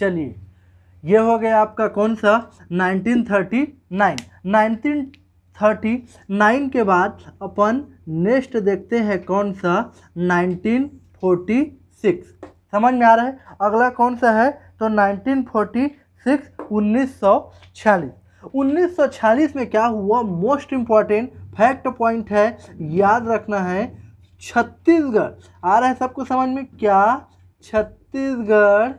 चलिए ये हो गया आपका कौन सा 1939 1939 के बाद अपन नेक्स्ट देखते हैं कौन सा 1946 समझ में आ रहा है अगला कौन सा है तो 1946 सौ छियालीस में क्या हुआ मोस्ट इम्पॉर्टेंट फैक्ट पॉइंट है याद रखना है छत्तीसगढ़ आ रहा है सबको समझ में क्या छत्तीसगढ़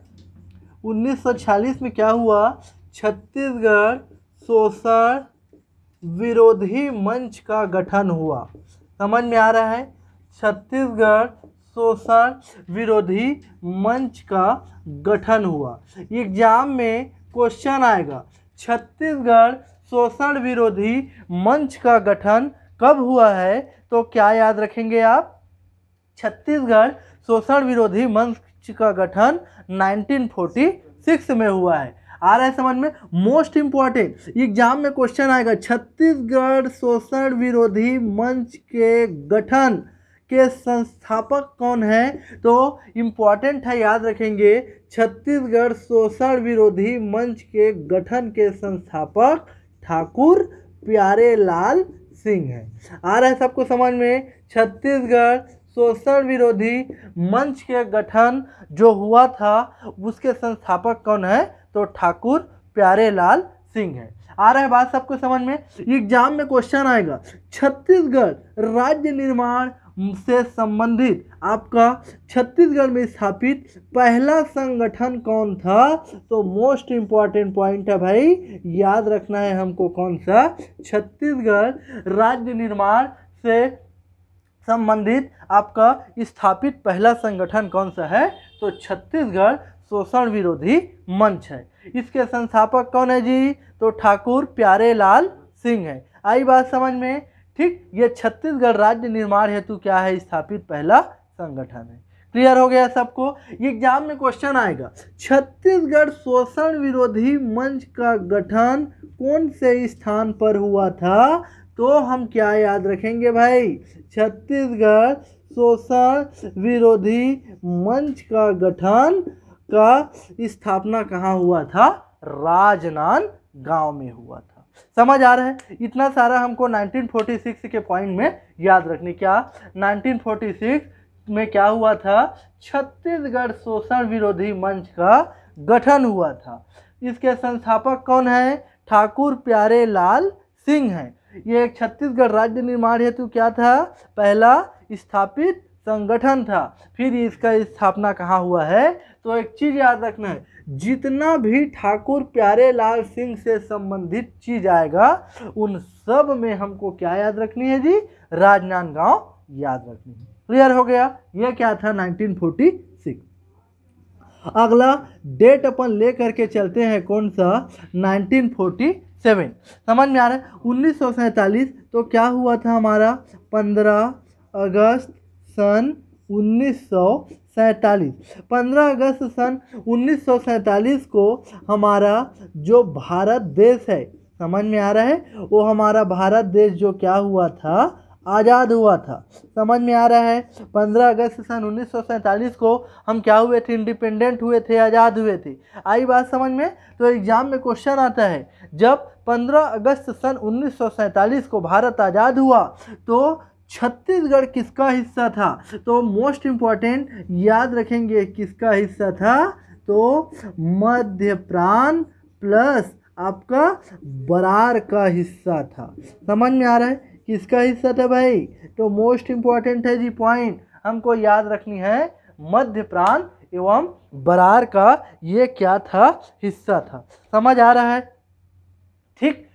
1946 में क्या हुआ छत्तीसगढ़ शोषण विरोधी मंच का गठन हुआ समझ में आ रहा है छत्तीसगढ़ शोषण विरोधी मंच का गठन हुआ एग्जाम में क्वेश्चन आएगा छत्तीसगढ़ शोषण विरोधी मंच का गठन कब हुआ है तो क्या याद रखेंगे आप छत्तीसगढ़ शोषण विरोधी मंच का गठन 1946 में हुआ है आ रहा है समझ में मोस्ट इम्पॉर्टेंट एग्जाम में क्वेश्चन आएगा छत्तीसगढ़ शोषण विरोधी मंच के गठन के संस्थापक कौन है तो इम्पॉर्टेंट है याद रखेंगे छत्तीसगढ़ शोषण विरोधी मंच के गठन के संस्थापक ठाकुर प्यारे लाल सिंह है आ रहा है सबको समझ में छत्तीसगढ़ शोषण विरोधी मंच के गठन जो हुआ था उसके संस्थापक कौन है तो ठाकुर प्यारे लाल सिंह है आ रहा है बात सबको समझ में एग्जाम में क्वेश्चन आएगा छत्तीसगढ़ राज्य निर्माण से संबंधित आपका छत्तीसगढ़ में स्थापित पहला संगठन कौन था तो मोस्ट इम्पॉर्टेंट पॉइंट है भाई याद रखना है हमको कौन सा छत्तीसगढ़ राज्य निर्माण से संबंधित आपका स्थापित पहला संगठन कौन सा है तो छत्तीसगढ़ शोषण विरोधी मंच है इसके संस्थापक कौन है जी तो ठाकुर प्यारे लाल सिंह है आई बात समझ में ठीक ये छत्तीसगढ़ राज्य निर्माण हेतु क्या है स्थापित पहला संगठन है क्लियर हो गया सबको एग्जाम में क्वेश्चन आएगा छत्तीसगढ़ शोषण विरोधी मंच का गठन कौन से स्थान पर हुआ था तो हम क्या याद रखेंगे भाई छत्तीसगढ़ शोषण विरोधी मंच का गठन का स्थापना कहाँ हुआ था राजनांद गांव में हुआ था समझ आ रहा है इतना सारा हमको 1946 के पॉइंट में याद रखने क्या 1946 में क्या हुआ था छत्तीसगढ़ शोषण विरोधी मंच का गठन हुआ था इसके संस्थापक कौन है ठाकुर प्यारे लाल सिंह हैं यह एक छत्तीसगढ़ राज्य निर्माण हेतु क्या था पहला स्थापित संगठन था फिर इसका स्थापना कहाँ हुआ है तो एक चीज़ याद रखना है जितना भी ठाकुर प्यारे लाल सिंह से संबंधित चीज आएगा उन सब में हमको क्या याद रखनी है जी राजनांदगांव याद रखनी है क्लियर हो गया यह क्या था 1946 अगला डेट अपन लेकर के चलते हैं कौन सा 1947 सेवन समझ में आ रहा है उन्नीस सौ सैंतालीस तो क्या हुआ था हमारा पंद्रह अगस्त सन उन्नीस सौ सैंतालीस पंद्रह अगस्त सन उन्नीस सौ सैंतालीस को हमारा जो भारत देश है समझ में आ रहा है वो हमारा भारत देश जो क्या हुआ था आज़ाद हुआ था समझ में आ रहा है 15 अगस्त सन उन्नीस को हम क्या हुए थे इंडिपेंडेंट हुए थे आज़ाद हुए थे आई बात समझ में तो एग्ज़ाम में क्वेश्चन आता है जब 15 अगस्त सन उन्नीस को भारत आज़ाद हुआ तो छत्तीसगढ़ किसका हिस्सा था तो मोस्ट इम्पॉर्टेंट याद रखेंगे किसका हिस्सा था तो मध्य प्रांत प्लस आपका बरार का हिस्सा था समझ में आ रहा है किसका हिस्सा था भाई तो मोस्ट इम्पॉर्टेंट है जी पॉइंट हमको याद रखनी है मध्य प्रांत एवं बरार का ये क्या था हिस्सा था समझ आ रहा है ठीक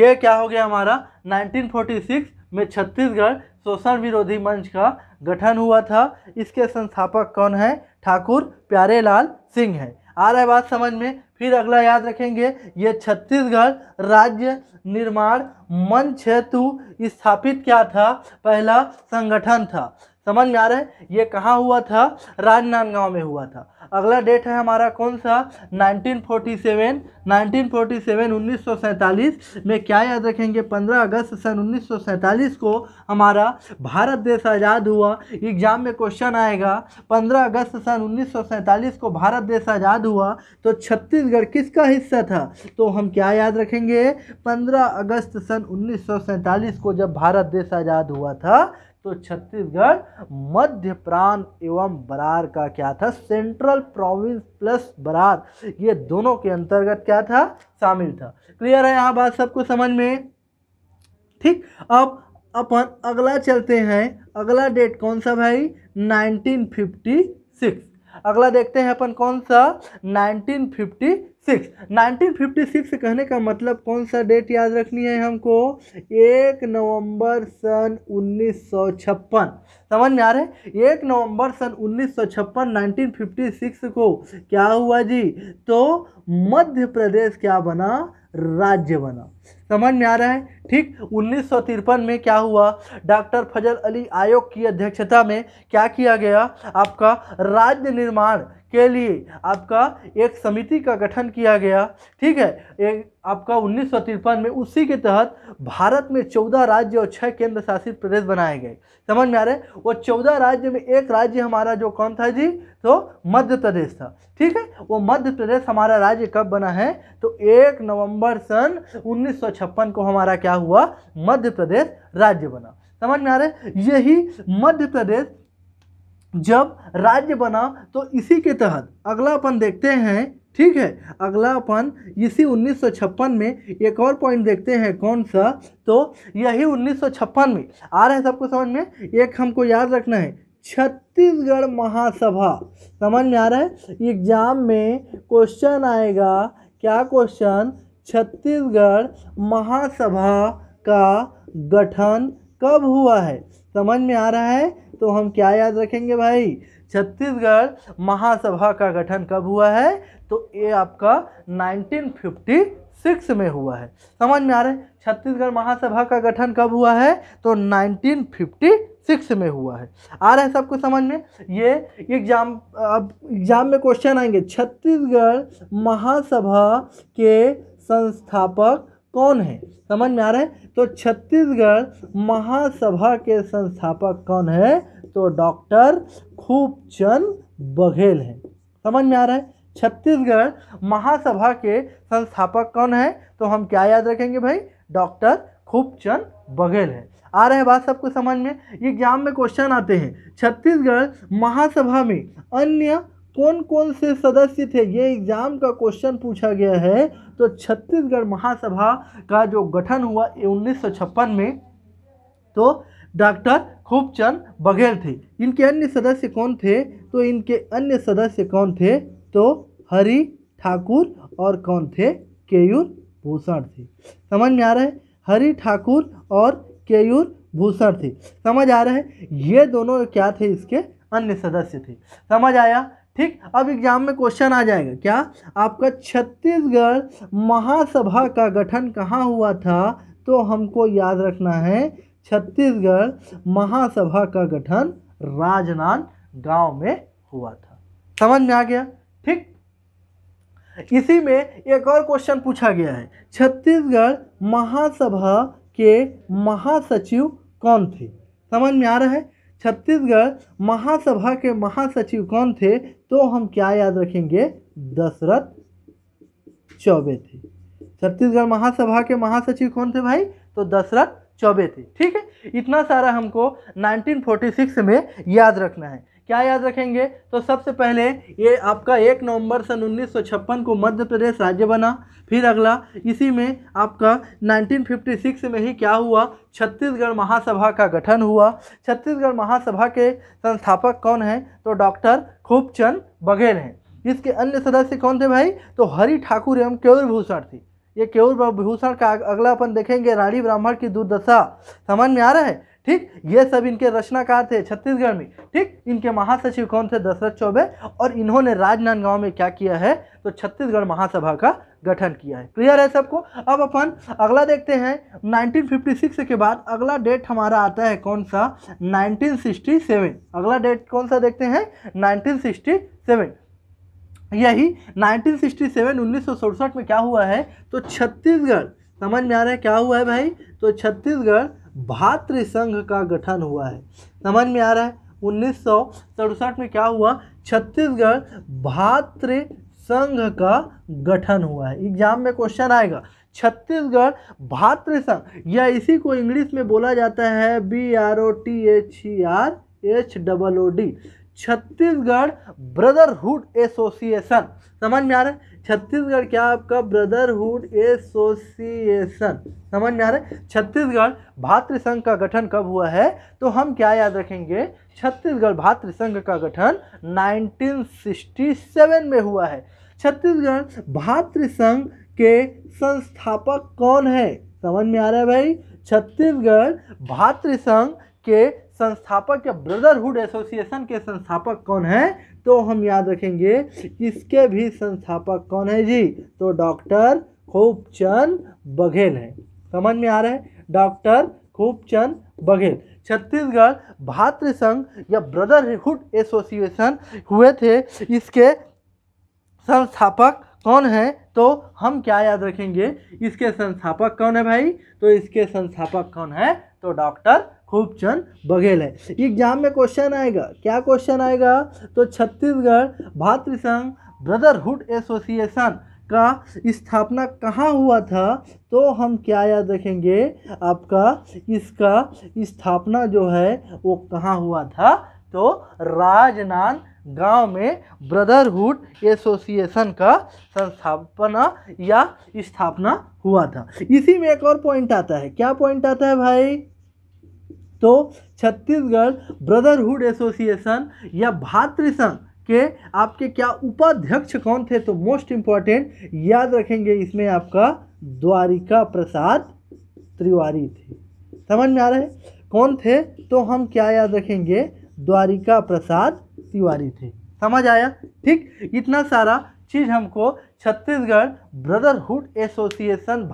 ये क्या हो गया हमारा 1946 में छत्तीसगढ़ शोषण विरोधी मंच का गठन हुआ था इसके संस्थापक कौन है ठाकुर प्यारेलाल सिंह है आ रहा है बात समझ में फिर अगला याद रखेंगे ये छत्तीसगढ़ राज्य निर्माण मंच हेतु स्थापित क्या था पहला संगठन था समझ में आ रहा है ये कहाँ हुआ था राजनांदगांव में हुआ था अगला डेट है हमारा कौन सा 1947 1947 1947 में क्या याद रखेंगे 15 अगस्त सन 1947 को हमारा भारत देश आज़ाद हुआ एग्जाम में क्वेश्चन आएगा 15 अगस्त सन 1947 को भारत देश आज़ाद हुआ तो छत्तीसगढ़ किसका हिस्सा था तो हम क्या याद रखेंगे 15 अगस्त सन 1947 को जब भारत देश आज़ाद हुआ था तो छत्तीसगढ़ मध्य प्रांत एवं बरार का क्या था सेंट्रल प्रोविंस प्लस बरार ये दोनों के अंतर्गत क्या था शामिल था क्लियर है यहाँ बात सबको समझ में ठीक अब अपन अगला चलते हैं अगला डेट कौन सा भाई 1956 अगला देखते हैं अपन कौन सा 1956 सिक्स नाइनटीन फिफ्टी सिक्स कहने का मतलब कौन सा डेट याद रखनी है हमको एक नवंबर सन उन्नीस सौ छप्पन समझ में आ रहे एक नवंबर सन उन्नीस सौ छप्पन नाइनटीन फिफ्टी सिक्स को क्या हुआ जी तो मध्य प्रदेश क्या बना राज्य बना समझ में आ रहा है ठीक उन्नीस में क्या हुआ डॉक्टर फजल अली आयोग की अध्यक्षता में क्या किया गया आपका राज्य निर्माण के लिए आपका एक समिति का गठन किया गया ठीक है एक आपका उन्नीस में उसी के तहत भारत में चौदह राज्य और छः केंद्र शासित प्रदेश बनाए गए समझ में आ रहे हैं वो चौदह राज्य में एक राज्य हमारा जो कौन था जी तो मध्य प्रदेश था ठीक है वो मध्य प्रदेश हमारा राज्य कब बना है तो एक नवंबर सन 1956 को हमारा क्या हुआ मध्य प्रदेश राज्य बना समझ में आ रहे यही मध्य प्रदेश जब राज्य बना तो इसी के तहत अगला अपन देखते हैं ठीक है अगला अपन इसी 1956 में एक और पॉइंट देखते हैं कौन सा तो यही 1956 में आ रहा है सबको समझ में एक हमको याद रखना है छत्तीसगढ़ महासभा समझ में आ रहा है एग्जाम में क्वेश्चन आएगा क्या क्वेश्चन छत्तीसगढ़ महासभा का गठन कब हुआ है समझ में आ रहा है तो हम क्या याद रखेंगे भाई छत्तीसगढ़ महासभा का गठन कब हुआ है तो ये आपका 1956 में हुआ है समझ में आ रहा है छत्तीसगढ़ महासभा का गठन कब हुआ है तो 1956 में हुआ है आ रहा है सबको समझ में ये एग्जाम अब एग्जाम में क्वेश्चन आएंगे छत्तीसगढ़ महासभा के संस्थापक कौन है समझ में आ रहा है तो छत्तीसगढ़ महासभा के संस्थापक कौन है तो डॉक्टर खूबचंद बघेल हैं समझ में आ रहा है छत्तीसगढ़ महासभा के संस्थापक कौन है तो हम क्या याद रखेंगे भाई डॉक्टर खूबचंद बघेल है आ रहे हैं बात सबको समझ में ये एग्जाम में क्वेश्चन आते हैं छत्तीसगढ़ महासभा में अन्य कौन कौन से सदस्य थे ये एग्जाम का क्वेश्चन पूछा गया है तो छत्तीसगढ़ महासभा का जो गठन हुआ उन्नीस में तो डॉक्टर खूबचंद बघेल थे इनके अन्य सदस्य कौन थे तो इनके अन्य सदस्य कौन थे तो हरि ठाकुर और कौन थे केयूर भूषण थे समझ में आ रहा है हरि ठाकुर और केयूर भूषण थे समझ आ रहा है ये दोनों क्या थे इसके अन्य सदस्य थे समझ आया ठीक अब एग्जाम में क्वेश्चन आ जाएगा क्या आपका छत्तीसगढ़ महासभा का गठन कहाँ हुआ था तो हमको याद रखना है छत्तीसगढ़ महासभा का गठन राजनांद गांव में हुआ था समझ में आ गया ठीक इसी में एक और क्वेश्चन पूछा गया है छत्तीसगढ़ महासभा के महासचिव कौन थे समझ में आ रहा है छत्तीसगढ़ महासभा के महासचिव कौन थे तो हम क्या याद रखेंगे दशरथ चौबे थे छत्तीसगढ़ महासभा के महासचिव कौन थे भाई तो दशरथ चौबे थे ठीक है इतना सारा हमको 1946 में याद रखना है क्या याद रखेंगे तो सबसे पहले ये आपका एक नवंबर सन उन्नीस को मध्य प्रदेश राज्य बना फिर अगला इसी में आपका 1956 में ही क्या हुआ छत्तीसगढ़ महासभा का गठन हुआ छत्तीसगढ़ महासभा के संस्थापक कौन हैं तो डॉक्टर खूबचंद बघेल हैं इसके अन्य सदस्य कौन थे भाई तो हरि ठाकुर एवं केवल भूषण थी ये केवल विभूषण का अगला अपन देखेंगे राणी ब्राह्मण की दुर्दशा समझ में आ रहा है ठीक ये सब इनके रचनाकार थे छत्तीसगढ़ में ठीक इनके महासचिव कौन थे दशरथ चौबे और इन्होंने राजनांदगांव में क्या किया है तो छत्तीसगढ़ महासभा का गठन किया है क्लियर है सबको अब अपन अगला देखते हैं 1956 के बाद अगला डेट हमारा आता है कौन सा 1967 अगला डेट कौन सा देखते हैं 1967 यही 1967 उन्नीस में क्या हुआ है तो छत्तीसगढ़ समझ में आ रहा है क्या हुआ है भाई तो छत्तीसगढ़ भातृ संघ का गठन हुआ है समझ में आ रहा है उन्नीस में क्या हुआ छत्तीसगढ़ भातृ संघ का गठन हुआ है एग्जाम में क्वेश्चन आएगा छत्तीसगढ़ भातृ संघ या इसी को इंग्लिश में बोला जाता है B R O T H E R H double O D Chhattisgarh brotherhood association समझ में आ रहा है छत्तीसगढ़ क्या आपका ब्रदरहुड एसोसिएशन समझ में आ रहा है छत्तीसगढ़ भातृ संघ का गठन कब हुआ है तो हम क्या याद रखेंगे छत्तीसगढ़ भातृ संघ का गठन 1967 में हुआ है छत्तीसगढ़ भातृ संघ के संस्थापक कौन है समझ में आ रहा है भाई छत्तीसगढ़ भातृ संघ के संस्थापक या ब्रदरहुड एसोसिएशन के संस्थापक कौन है तो हम याद रखेंगे इसके भी संस्थापक कौन है जी तो डॉक्टर खूबचंद बघेल है समझ में आ रहे हैं डॉक्टर खूबचंद बघेल छत्तीसगढ़ भातृ संघ या ब्रदरहुड एसोसिएशन हुए थे इसके संस्थापक कौन है तो हम क्या याद रखेंगे इसके संस्थापक कौन है भाई तो इसके संस्थापक कौन है तो डॉक्टर खूबचंद बघेल है एग्जाम में क्वेश्चन आएगा क्या क्वेश्चन आएगा तो छत्तीसगढ़ भातृसंघ ब्रदरहुड एसोसिएशन का स्थापना कहाँ हुआ था तो हम क्या याद रखेंगे आपका इसका स्थापना जो है वो कहाँ हुआ था तो राजनांद गांव में ब्रदरहुड एसोसिएशन का संस्थापना या स्थापना हुआ था इसी में एक और पॉइंट आता है क्या पॉइंट आता है भाई तो छत्तीसगढ़ ब्रदरहुड एसोसिएशन या भातृसंघ के आपके क्या उपाध्यक्ष कौन थे तो मोस्ट इम्पॉर्टेंट याद रखेंगे इसमें आपका द्वारिका प्रसाद त्रिवारी थे समझ में आ रहा है कौन थे तो हम क्या याद रखेंगे द्वारिका प्रसाद तिवारी थे समझ आया ठीक इतना सारा चीज़ हमको छत्तीसगढ़ ब्रदरहुड एसोसिएशन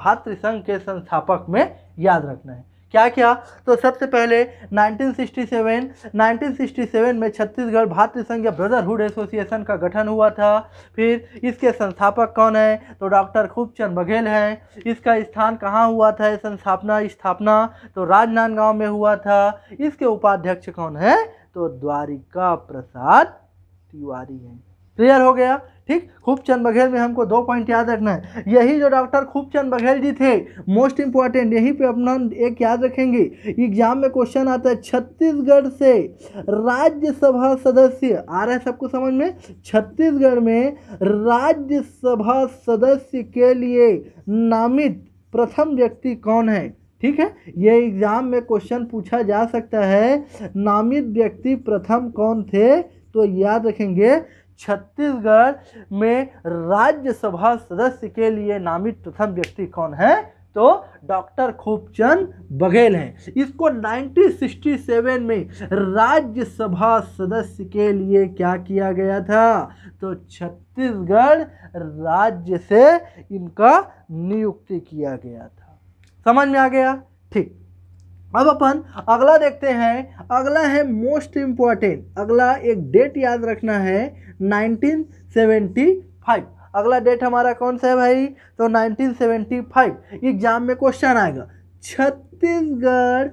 संघ के संस्थापक में याद रखना है क्या क्या तो सबसे पहले 1967 1967 में छत्तीसगढ़ भारतीय संघ ब्रदरहुड एसोसिएशन का गठन हुआ था फिर इसके संस्थापक कौन है तो डॉक्टर खूबचंद बघेल हैं इसका स्थान कहाँ हुआ था संस्थापना स्थापना तो राजनांदगांव में हुआ था इसके उपाध्यक्ष कौन है तो द्वारिका प्रसाद तिवारी हैं क्लियर हो गया ठीक खूबचंद बघेल में हमको दो पॉइंट याद रखना है यही जो डॉक्टर खूबचंद बघेल जी थे मोस्ट इंपॉर्टेंट यही पे अपना एक याद रखेंगे एग्जाम में क्वेश्चन आता है छत्तीसगढ़ से राज्यसभा सदस्य आ रहा है सबको समझ में छत्तीसगढ़ में राज्यसभा सदस्य के लिए नामित प्रथम व्यक्ति कौन है ठीक है ये एग्ज़ाम में क्वेश्चन पूछा जा सकता है नामित व्यक्ति प्रथम कौन थे तो याद रखेंगे छत्तीसगढ़ में राज्यसभा सदस्य के लिए नामित प्रथम व्यक्ति कौन है तो डॉक्टर खूबचंद बघेल हैं इसको 1967 में राज्यसभा सदस्य के लिए क्या किया गया था तो छत्तीसगढ़ राज्य से इनका नियुक्ति किया गया था समझ में आ गया ठीक अब अपन अगला देखते हैं अगला है मोस्ट इम्पॉर्टेंट अगला एक डेट याद रखना है 1975 अगला डेट हमारा कौन सा है भाई तो 1975 एग्जाम में क्वेश्चन आएगा छत्तीसगढ़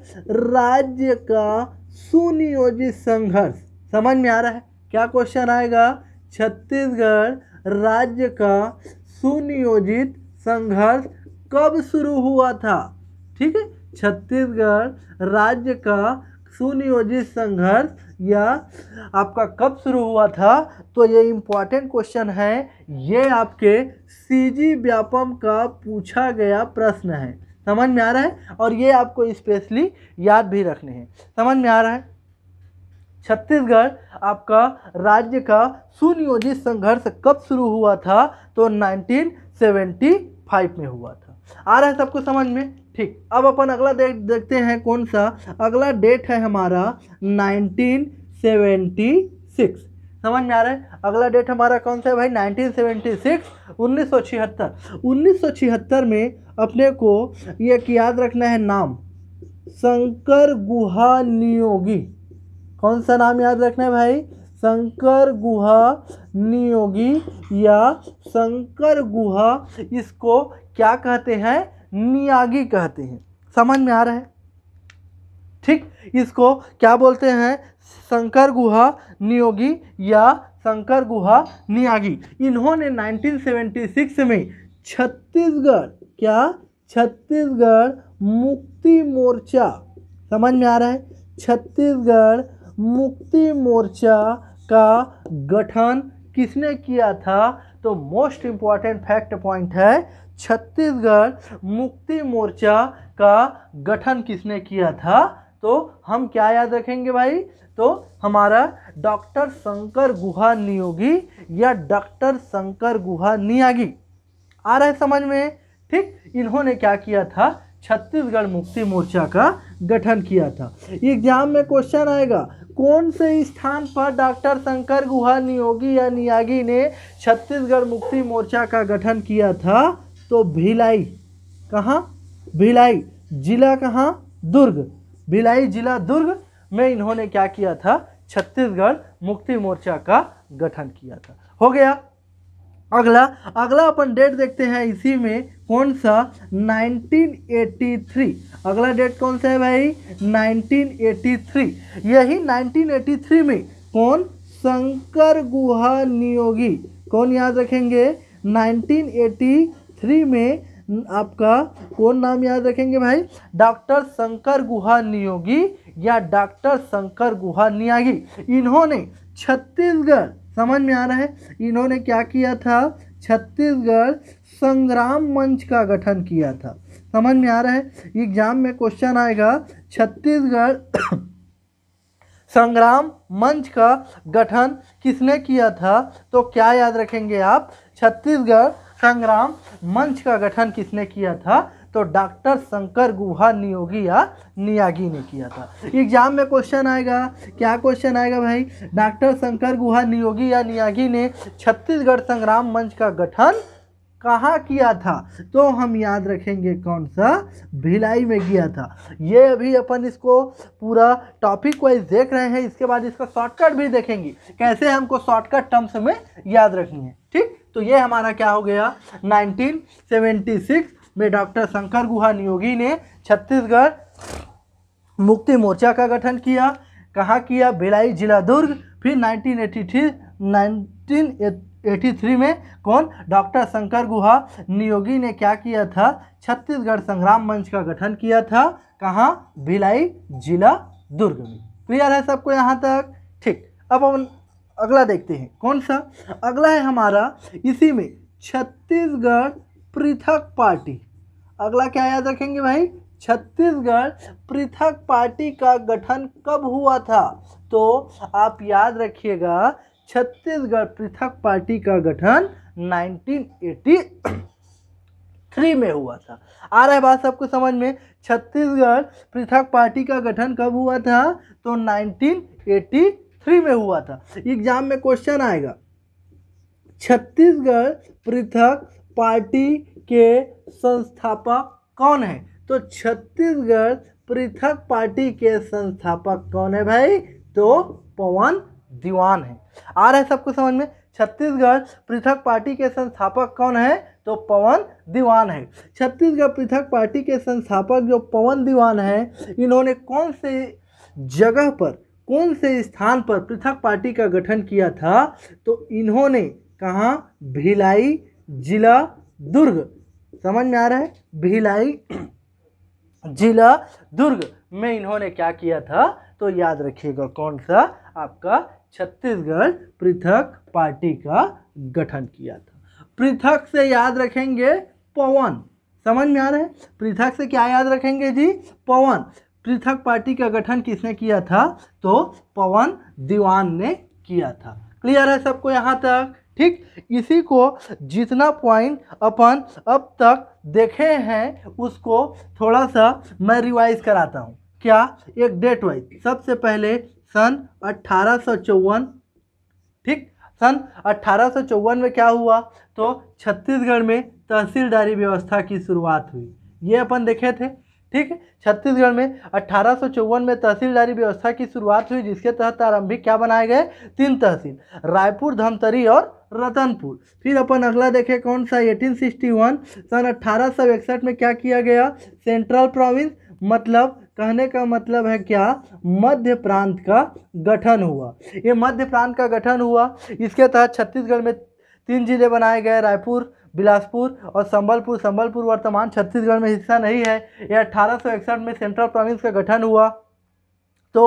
राज्य का सुनियोजित संघर्ष समझ में आ रहा है क्या क्वेश्चन आएगा छत्तीसगढ़ राज्य का सुनियोजित संघर्ष कब शुरू हुआ था ठीक है छत्तीसगढ़ राज्य का सुनियोजित संघर्ष या आपका कब शुरू हुआ था तो ये इम्पॉर्टेंट क्वेश्चन है ये आपके सीजी व्यापम का पूछा गया प्रश्न है समझ में आ रहा है और ये आपको स्पेशली याद भी रखने हैं समझ में आ रहा है छत्तीसगढ़ आपका राज्य का सुनियोजित संघर्ष कब शुरू हुआ था तो 1975 में हुआ था आ रहा है सबको समझ में ठीक अब अपन अगला डेट देखते हैं कौन सा अगला डेट है हमारा 1976 समझ में आ रहा है अगला डेट हमारा कौन सा है भाई 1976 1976 1976 में अपने को ये याद रखना है नाम शंकर गुहा नियोगी कौन सा नाम याद रखना है भाई शंकर गुहा नियोगी या शंकर गुहा इसको क्या कहते हैं नियागी कहते हैं समझ में आ रहा है ठीक इसको क्या बोलते हैं शंकर गुहा नियोगी या शंकर गुहा नियागी इन्होंने 1976 में छत्तीसगढ़ क्या छत्तीसगढ़ मुक्ति मोर्चा समझ में आ रहा है छत्तीसगढ़ मुक्ति मोर्चा का गठन किसने किया था तो मोस्ट इम्पॉर्टेंट फैक्ट पॉइंट है छत्तीसगढ़ मुक्ति मोर्चा का गठन किसने किया था तो हम क्या याद रखेंगे भाई तो हमारा डॉक्टर शंकर गुहा नियोगी या डॉक्टर शंकर गुहा नियागी आ रहा है समझ में ठीक इन्होंने क्या किया था छत्तीसगढ़ मुक्ति मोर्चा का गठन किया था एग्जाम में क्वेश्चन आएगा कौन से स्थान पर डॉक्टर शंकर गुहा नियोगी या नियागी ने छत्तीसगढ़ मुक्ति मोर्चा का गठन किया था तो भिलाई कहाँ भिलाई जिला कहाँ दुर्ग भिलाई जिला दुर्ग में इन्होंने क्या किया था छत्तीसगढ़ मुक्ति मोर्चा का गठन किया था हो गया अगला अगला अपन डेट देखते हैं इसी में कौन सा 1983 अगला डेट कौन सा है भाई 1983 यही 1983 में कौन शंकर गुहा नियोगी कौन याद रखेंगे थ्री में आपका कौन नाम याद रखेंगे भाई डॉक्टर शंकर गुहा नियोगी या डॉक्टर शंकर गुहा नियागी इन्होंने छत्तीसगढ़ समझ में आ रहा है इन्होंने क्या किया था छत्तीसगढ़ संग्राम मंच का गठन किया था समझ में आ रहा है एग्जाम में क्वेश्चन आएगा छत्तीसगढ़ संग्राम मंच का गठन किसने किया था तो क्या याद रखेंगे आप छत्तीसगढ़ संग्राम मंच का गठन किसने किया था तो डॉक्टर शंकर गुहा नियोगी या नियागी ने किया था एग्जाम में क्वेश्चन आएगा क्या क्वेश्चन आएगा भाई डॉक्टर शंकर गुहा नियोगी या नियागी ने छत्तीसगढ़ संग्राम मंच का गठन कहाँ किया था तो हम याद रखेंगे कौन सा भिलाई में किया था ये अभी अपन इसको पूरा टॉपिक वाइज देख रहे हैं इसके बाद इसका शॉर्टकट भी देखेंगे कैसे हमको शॉर्टकट टर्म्स में याद रखनी है ठीक तो ये हमारा क्या हो गया 1976 में डॉक्टर शंकर गुहा नियोगी ने छत्तीसगढ़ मुक्ति मोर्चा का गठन किया कहाँ किया भिलाई जिला दुर्ग फिर नाइनटीन 19 1883 में कौन डॉक्टर शंकर गुहा नियोगी ने क्या किया था छत्तीसगढ़ संग्राम मंच का गठन किया था कहाँ भिलाई जिला दुर्ग में क्लियर है सबको यहाँ तक ठीक अब हम अगला देखते हैं कौन सा अगला है हमारा इसी में छत्तीसगढ़ पृथक पार्टी अगला क्या याद रखेंगे भाई छत्तीसगढ़ पृथक पार्टी का गठन कब हुआ था तो आप याद रखिएगा छत्तीसगढ़ पृथक पार्टी का गठन 1983 में हुआ था आ रहा है बात सबको समझ में छत्तीसगढ़ पृथक पार्टी का गठन कब हुआ था तो 1983 में हुआ था एग्जाम में क्वेश्चन आएगा छत्तीसगढ़ पृथक पार्टी के संस्थापक कौन है तो छत्तीसगढ़ पृथक पार्टी के संस्थापक कौन है भाई तो पवन दीवान है आ रहा है सबको समझ में छत्तीसगढ़ पृथक पार्टी के संस्थापक कौन है तो पवन दीवान है छत्तीसगढ़ पृथक पार्टी के संस्थापक जो पवन दीवान है इन्होंने कौन से जगह पर कौन से स्थान पर पृथक पार्टी का गठन किया था तो इन्होंने कहाँ भिलाई जिला दुर्ग समझ में आ रहा है भिलाई जिला दुर्ग में इन्होंने क्या किया था तो याद रखिएगा कौन सा आपका छत्तीसगढ़ पृथक पार्टी का गठन किया था पृथक से याद रखेंगे पवन समझ में आ रहा है पृथक से क्या याद रखेंगे जी पवन पृथक पार्टी का गठन किसने किया था तो पवन दीवान ने किया था क्लियर है सबको यहाँ तक ठीक इसी को जितना पॉइंट अपन अब तक देखे हैं उसको थोड़ा सा मैं रिवाइज कराता हूँ क्या एक डेट वाइज सबसे पहले सन अट्ठारह ठीक सन अट्ठारह में क्या हुआ तो छत्तीसगढ़ में तहसीलदारी व्यवस्था की शुरुआत हुई ये अपन देखे थे ठीक छत्तीसगढ़ में अट्ठारह में तहसीलदारी व्यवस्था की शुरुआत हुई जिसके तहत आरंभिक क्या बनाए गए तीन तहसील रायपुर धमतरी और रतनपुर फिर अपन अगला देखें कौन सा 1861 सन अट्ठारह में क्या किया गया सेंट्रल प्रोविंस मतलब कहने का मतलब है क्या मध्य प्रांत का गठन हुआ ये मध्य प्रांत का गठन हुआ इसके तहत छत्तीसगढ़ में तीन जिले बनाए गए रायपुर बिलासपुर और संबलपुर संबलपुर वर्तमान छत्तीसगढ़ में हिस्सा नहीं है यह अठारह में सेंट्रल प्रोविंस का गठन हुआ तो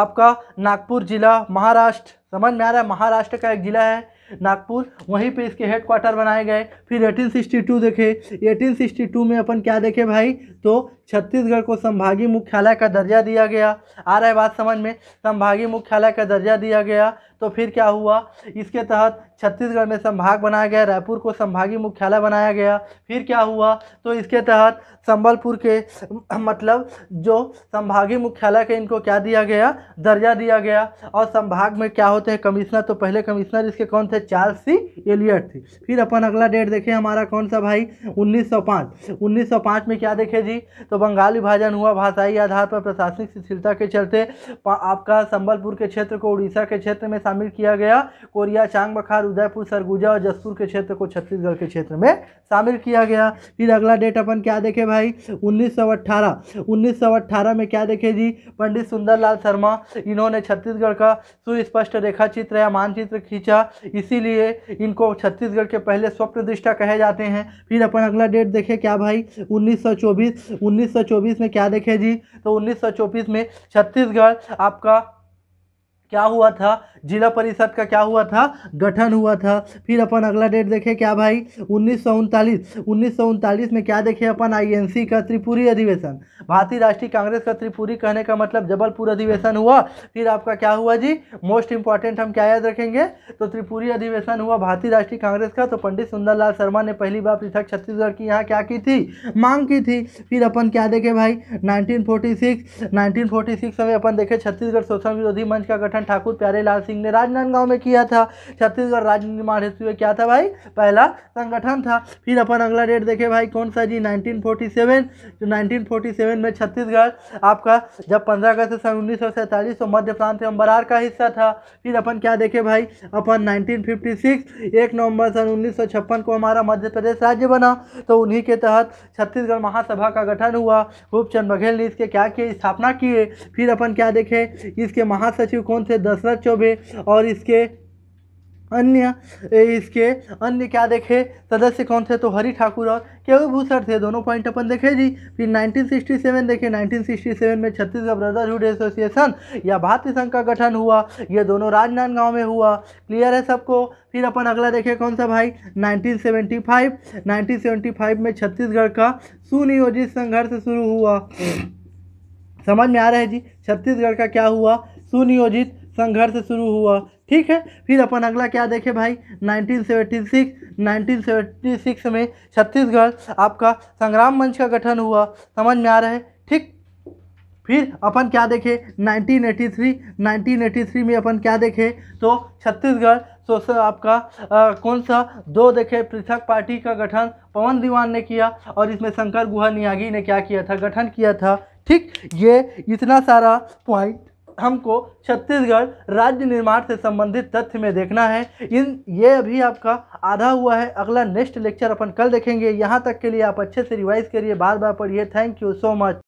आपका नागपुर जिला महाराष्ट्र समझ में आ रहा है महाराष्ट्र का एक जिला है नागपुर वहीं पे इसके हेड क्वार्टर बनाए गए फिर 1862 देखे 1862 में अपन क्या देखे भाई तो छत्तीसगढ़ को संभागीय मुख्यालय का दर्जा दिया गया आ रहा है बात समझ में संभागीय मुख्यालय का दर्जा दिया गया तो फिर क्या हुआ इसके तहत छत्तीसगढ़ में संभाग बनाया गया रायपुर को संभागीय मुख्यालय बनाया गया फिर क्या हुआ तो इसके तहत संबलपुर के मतलब जो संभागीय मुख्यालय के इनको क्या दिया गया दर्जा दिया गया और संभाग में क्या होते हैं कमिश्नर तो पहले कमिश्नर इसके कौन थे चार्ल्स सी एलियट थी फिर अपन अगला डेट देखें हमारा कौन सा भाई उन्नीस सौ में क्या देखे जी थी तो बंगाली विभाजन हुआ भाषाई आधार पर प्रशासनिक शिथिलता के चलते आपका संबलपुर के क्षेत्र को उड़ीसा के क्षेत्र में शामिल किया गया कोरिया चांग बखार उदयपुर सरगुजा और जसपुर के क्षेत्र को छत्तीसगढ़ के क्षेत्र में शामिल किया गया फिर अगला डेट अपन क्या देखें भाई 1918 1918 में क्या देखें जी पंडित सुंदरलाल शर्मा इन्होंने छत्तीसगढ़ का सुस्पष्ट रेखा चित्र या मानचित्र खींचा इसीलिए इनको छत्तीसगढ़ के पहले स्वप्न दृष्टा कहे जाते हैं फिर अपन अगला डेट देखें क्या भाई 1924 1924 में क्या देखें जी तो 1924 में छत्तीसगढ़ आपका क्या हुआ था जिला परिषद का क्या हुआ था गठन हुआ था फिर अपन अगला डेट देखें क्या भाई उन्नीस सौ उनतालीस उन्नीस सौ उनतालीस में क्या देखें अपन आईएनसी का त्रिपुरी अधिवेशन भारतीय राष्ट्रीय कांग्रेस का त्रिपुरी कहने का मतलब जबलपुर अधिवेशन हुआ फिर आपका क्या हुआ जी मोस्ट इंपॉर्टेंट हम क्या याद रखेंगे तो त्रिपुरी अधिवेशन हुआ भारतीय राष्ट्रीय कांग्रेस का तो पंडित सुंदरलाल शर्मा ने पहली बार पृथक छत्तीसगढ़ की यहाँ क्या की थी मांग की थी फिर अपन क्या देखे भाई नाइनटीन फोर्टी सिक्स में अपन देखे छत्तीसगढ़ शोषण विरोधी मंच का गठन संगठन ठाकुर प्यारे लाल सिंह ने राजनांदगांव में किया था छत्तीसगढ़ राज्य निर्माण हेतु क्या था भाई पहला संगठन था फिर अपन अगला डेट देखे भाई कौन सा जी 1947 जो 1947 में छत्तीसगढ़ आपका जब पंद्रह अगस्त सन उन्नीस सौ सैंतालीस तो मध्य प्रांत एवं बरार का हिस्सा था फिर अपन क्या देखे भाई अपन 1956 एक नवंबर सन उन्नीस को हमारा मध्य प्रदेश राज्य बना तो उन्हीं के तहत छत्तीसगढ़ महासभा का गठन हुआ रूपचंद बघेल ने इसके क्या किए स्थापना किए फिर अपन क्या देखें इसके महासचिव कौन से दशरथ चौबे और इसके अन्य इसके अन्य क्या देखे सदस्य कौन थे तो हरि ठाकुर और केवल भूषण थे दोनों पॉइंट अपन देखे जी फिर 1967 देखे 1967 में छत्तीसगढ़ ब्रदरहुड एसोसिएशन या भारतीय संघ का गठन हुआ ये दोनों राजनांदगांव में हुआ क्लियर है सबको फिर अपन अगला देखे कौन सा भाई 1975 1975 में छत्तीसगढ़ का सुनियोजित संघर्ष शुरू हुआ समझ में आ रहा है जी छत्तीसगढ़ का क्या हुआ सुनियोजित संघर्ष शुरू हुआ ठीक है फिर अपन अगला क्या देखें भाई 1976 1976 में छत्तीसगढ़ आपका संग्राम मंच का गठन हुआ समझ में आ रहा है ठीक फिर अपन क्या देखें 1983 1983 में अपन क्या देखें तो छत्तीसगढ़ तो सर आपका आ, कौन सा दो देखे पृथक पार्टी का गठन पवन दीवान ने किया और इसमें शंकर गुहा नियागी ने क्या किया था गठन किया था ठीक ये इतना सारा पॉइंट हमको छत्तीसगढ़ राज्य निर्माण से संबंधित तथ्य में देखना है इन ये अभी आपका आधा हुआ है अगला नेक्स्ट लेक्चर अपन कल देखेंगे यहाँ तक के लिए आप अच्छे से रिवाइज़ करिए बार बार पढ़िए थैंक यू सो मच